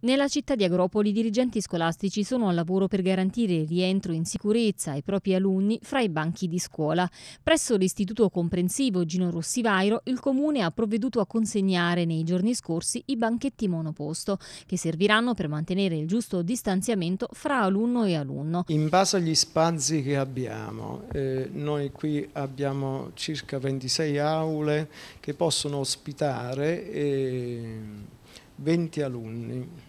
Nella città di Agropoli i dirigenti scolastici sono al lavoro per garantire il rientro in sicurezza ai propri alunni fra i banchi di scuola. Presso l'istituto comprensivo Gino Rossi Vairo il comune ha provveduto a consegnare nei giorni scorsi i banchetti monoposto che serviranno per mantenere il giusto distanziamento fra alunno e alunno. In base agli spazi che abbiamo, eh, noi qui abbiamo circa 26 aule che possono ospitare eh, 20 alunni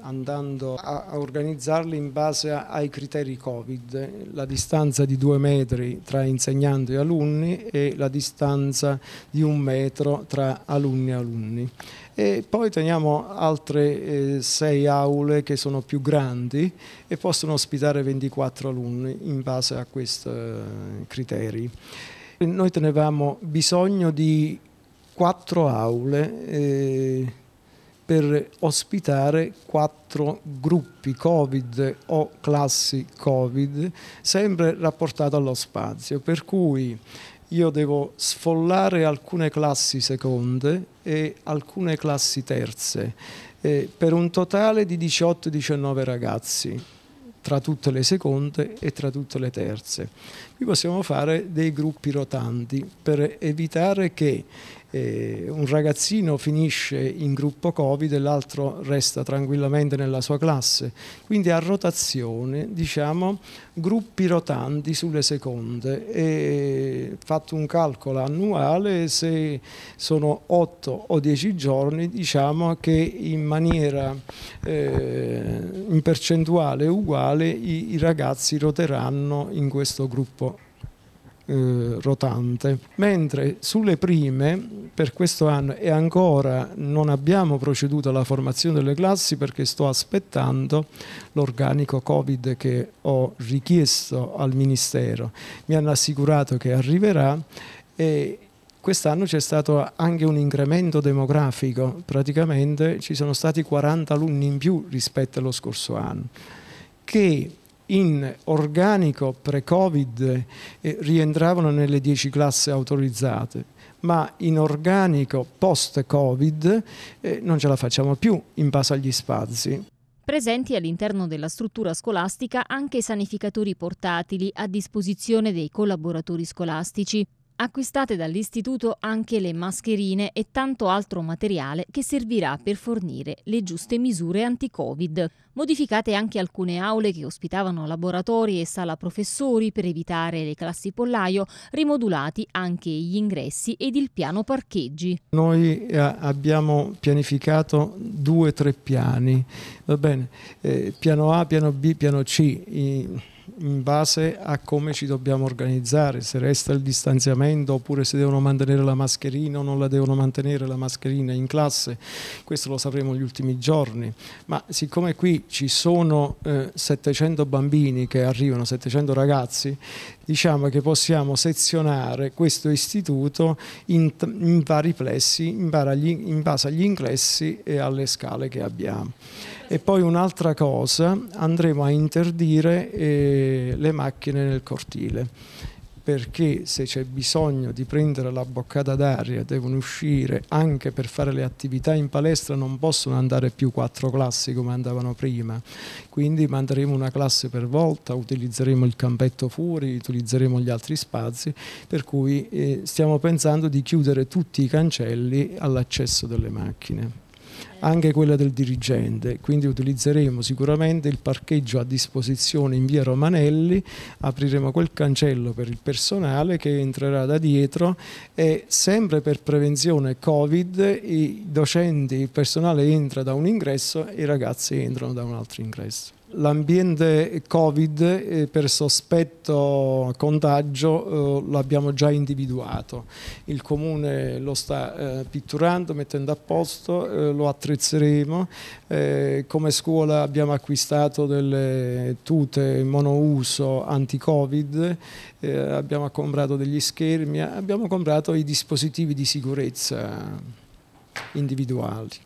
andando a organizzarli in base ai criteri Covid, la distanza di due metri tra insegnanti e alunni e la distanza di un metro tra alunni e alunni. E poi teniamo altre eh, sei aule che sono più grandi e possono ospitare 24 alunni in base a questi eh, criteri. noi tenevamo bisogno di quattro aule. Eh, per ospitare quattro gruppi Covid o classi Covid, sempre rapportato allo spazio, per cui io devo sfollare alcune classi seconde e alcune classi terze, eh, per un totale di 18-19 ragazzi tra tutte le seconde e tra tutte le terze. Qui possiamo fare dei gruppi rotanti per evitare che eh, un ragazzino finisce in gruppo Covid e l'altro resta tranquillamente nella sua classe. Quindi a rotazione, diciamo, gruppi rotanti sulle seconde. E fatto un calcolo annuale, se sono 8 o 10 giorni, diciamo che in maniera eh, in percentuale uguale i, i ragazzi roteranno in questo gruppo eh, rotante, mentre sulle prime per questo anno e ancora non abbiamo proceduto alla formazione delle classi perché sto aspettando l'organico Covid che ho richiesto al Ministero. Mi hanno assicurato che arriverà e quest'anno c'è stato anche un incremento demografico, praticamente ci sono stati 40 alunni in più rispetto allo scorso anno, che in organico pre-Covid rientravano nelle 10 classi autorizzate ma in organico post-Covid eh, non ce la facciamo più in base agli spazi. Presenti all'interno della struttura scolastica anche i sanificatori portatili a disposizione dei collaboratori scolastici acquistate dall'istituto anche le mascherine e tanto altro materiale che servirà per fornire le giuste misure anti-Covid. Modificate anche alcune aule che ospitavano laboratori e sala professori per evitare le classi pollaio, rimodulati anche gli ingressi ed il piano parcheggi. Noi eh, abbiamo pianificato due o tre piani, va bene, eh, piano A, piano B, piano C. I in base a come ci dobbiamo organizzare, se resta il distanziamento oppure se devono mantenere la mascherina o non la devono mantenere la mascherina in classe, questo lo sapremo gli ultimi giorni, ma siccome qui ci sono eh, 700 bambini che arrivano, 700 ragazzi, diciamo che possiamo sezionare questo istituto in, in vari plessi in, in base agli ingressi e alle scale che abbiamo. E poi un'altra cosa, andremo a interdire eh, le macchine nel cortile perché se c'è bisogno di prendere la boccata d'aria devono uscire anche per fare le attività in palestra non possono andare più quattro classi come andavano prima quindi manderemo una classe per volta utilizzeremo il campetto fuori utilizzeremo gli altri spazi per cui eh, stiamo pensando di chiudere tutti i cancelli all'accesso delle macchine anche quella del dirigente, quindi utilizzeremo sicuramente il parcheggio a disposizione in via Romanelli, apriremo quel cancello per il personale che entrerà da dietro e sempre per prevenzione Covid i docenti, il personale entra da un ingresso e i ragazzi entrano da un altro ingresso. L'ambiente Covid eh, per sospetto contagio eh, l'abbiamo già individuato, il Comune lo sta eh, pitturando, mettendo a posto, lo attrezzeremo, come scuola abbiamo acquistato delle tute monouso anti-Covid, abbiamo comprato degli schermi, abbiamo comprato i dispositivi di sicurezza individuali.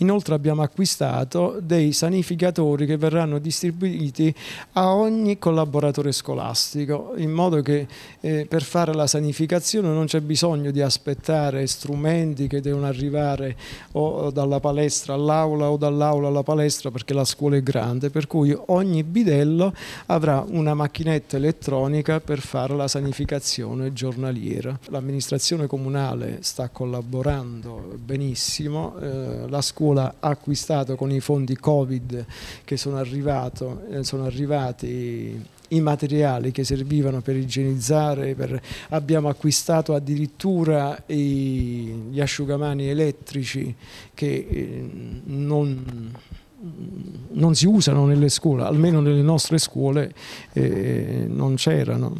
Inoltre abbiamo acquistato dei sanificatori che verranno distribuiti a ogni collaboratore scolastico, in modo che eh, per fare la sanificazione non c'è bisogno di aspettare strumenti che devono arrivare o dalla palestra all'aula o dall'aula alla palestra perché la scuola è grande, per cui ogni bidello avrà una macchinetta elettronica per fare la sanificazione giornaliera. L'amministrazione comunale sta collaborando benissimo, eh, la scuola scuola ha acquistato con i fondi Covid che sono, arrivato, eh, sono arrivati i materiali che servivano per igienizzare, per... abbiamo acquistato addirittura i... gli asciugamani elettrici che eh, non, non, si usano nelle scuole, almeno nelle nostre scuole eh, non c'erano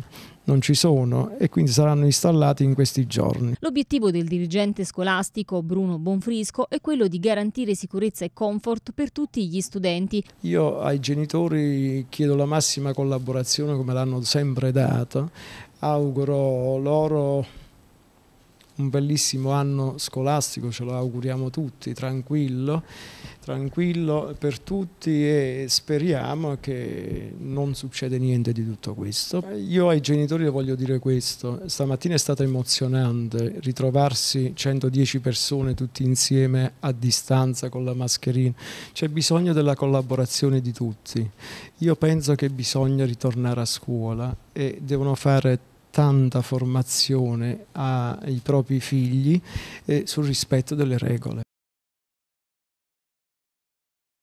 non ci sono e quindi saranno installati in questi giorni. L'obiettivo del dirigente scolastico Bruno Bonfrisco è quello di garantire sicurezza e comfort per tutti gli studenti. Io ai genitori chiedo la massima collaborazione come l'hanno sempre data, auguro loro un bellissimo anno scolastico, ce lo auguriamo tutti, tranquillo, tranquillo per tutti e speriamo che non succeda niente di tutto questo. Io ai genitori voglio dire questo, stamattina è stata emozionante ritrovarsi 110 persone tutti insieme a distanza con la mascherina, c'è bisogno della collaborazione di tutti. Io penso che bisogna ritornare a scuola e devono fare tanta formazione ai propri figli eh, sul rispetto delle regole.